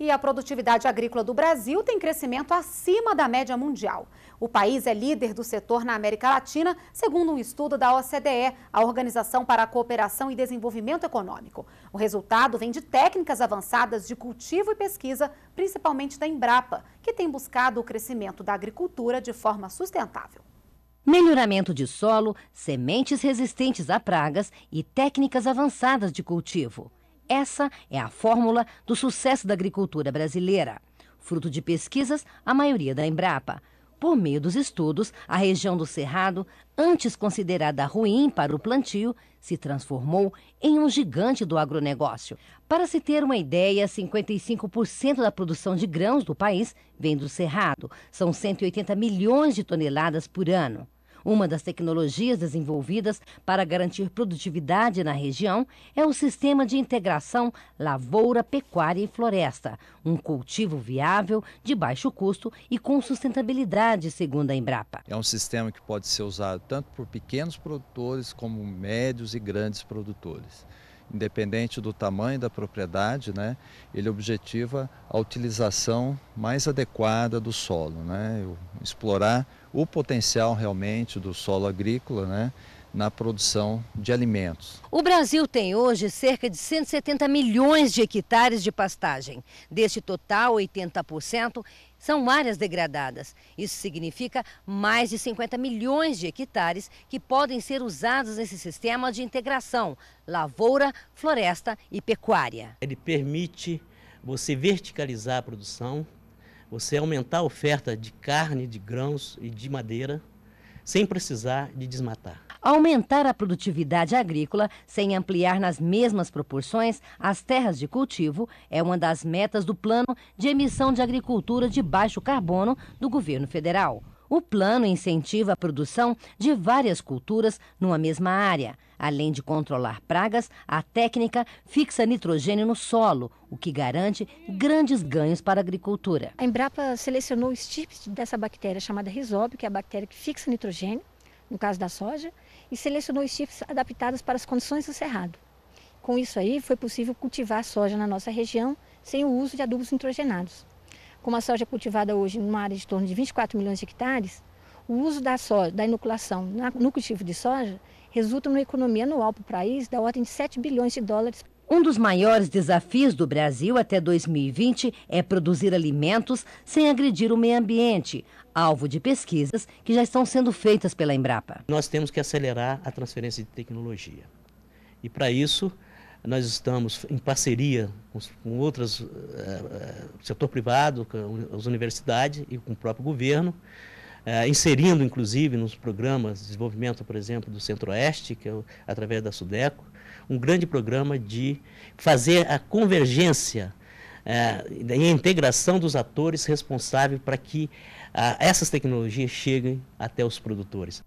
E a produtividade agrícola do Brasil tem crescimento acima da média mundial. O país é líder do setor na América Latina, segundo um estudo da OCDE, a Organização para a Cooperação e Desenvolvimento Econômico. O resultado vem de técnicas avançadas de cultivo e pesquisa, principalmente da Embrapa, que tem buscado o crescimento da agricultura de forma sustentável. Melhoramento de solo, sementes resistentes a pragas e técnicas avançadas de cultivo. Essa é a fórmula do sucesso da agricultura brasileira. Fruto de pesquisas, a maioria da Embrapa. Por meio dos estudos, a região do Cerrado, antes considerada ruim para o plantio, se transformou em um gigante do agronegócio. Para se ter uma ideia, 55% da produção de grãos do país vem do Cerrado. São 180 milhões de toneladas por ano. Uma das tecnologias desenvolvidas para garantir produtividade na região é o sistema de integração lavoura, pecuária e floresta, um cultivo viável, de baixo custo e com sustentabilidade, segundo a Embrapa. É um sistema que pode ser usado tanto por pequenos produtores como médios e grandes produtores independente do tamanho da propriedade, né, ele objetiva a utilização mais adequada do solo. Né? explorar o potencial realmente do solo agrícola, né? na produção de alimentos. O Brasil tem hoje cerca de 170 milhões de hectares de pastagem. Deste total, 80% são áreas degradadas. Isso significa mais de 50 milhões de hectares que podem ser usados nesse sistema de integração lavoura, floresta e pecuária. Ele permite você verticalizar a produção, você aumentar a oferta de carne, de grãos e de madeira, sem precisar de desmatar. Aumentar a produtividade agrícola sem ampliar nas mesmas proporções as terras de cultivo é uma das metas do plano de emissão de agricultura de baixo carbono do governo federal. O plano incentiva a produção de várias culturas numa mesma área. Além de controlar pragas, a técnica fixa nitrogênio no solo, o que garante grandes ganhos para a agricultura. A Embrapa selecionou o estirpe dessa bactéria chamada risóbio, que é a bactéria que fixa nitrogênio, no caso da soja, e selecionou estirpes adaptados para as condições do cerrado. Com isso aí, foi possível cultivar soja na nossa região sem o uso de adubos nitrogenados como a soja é cultivada hoje em uma área de torno de 24 milhões de hectares, o uso da soja, da inoculação no cultivo de soja, resulta numa economia anual para o país da ordem de 7 bilhões de dólares. Um dos maiores desafios do Brasil até 2020 é produzir alimentos sem agredir o meio ambiente, alvo de pesquisas que já estão sendo feitas pela Embrapa. Nós temos que acelerar a transferência de tecnologia. E para isso, nós estamos em parceria com, com outras, uh, setor privado, com as universidades e com o próprio governo, uh, inserindo inclusive nos programas de desenvolvimento, por exemplo, do Centro-Oeste, que é o, através da Sudeco, um grande programa de fazer a convergência é, e a integração dos atores responsáveis para que a, ah, essas tecnologias cheguem até os produtores.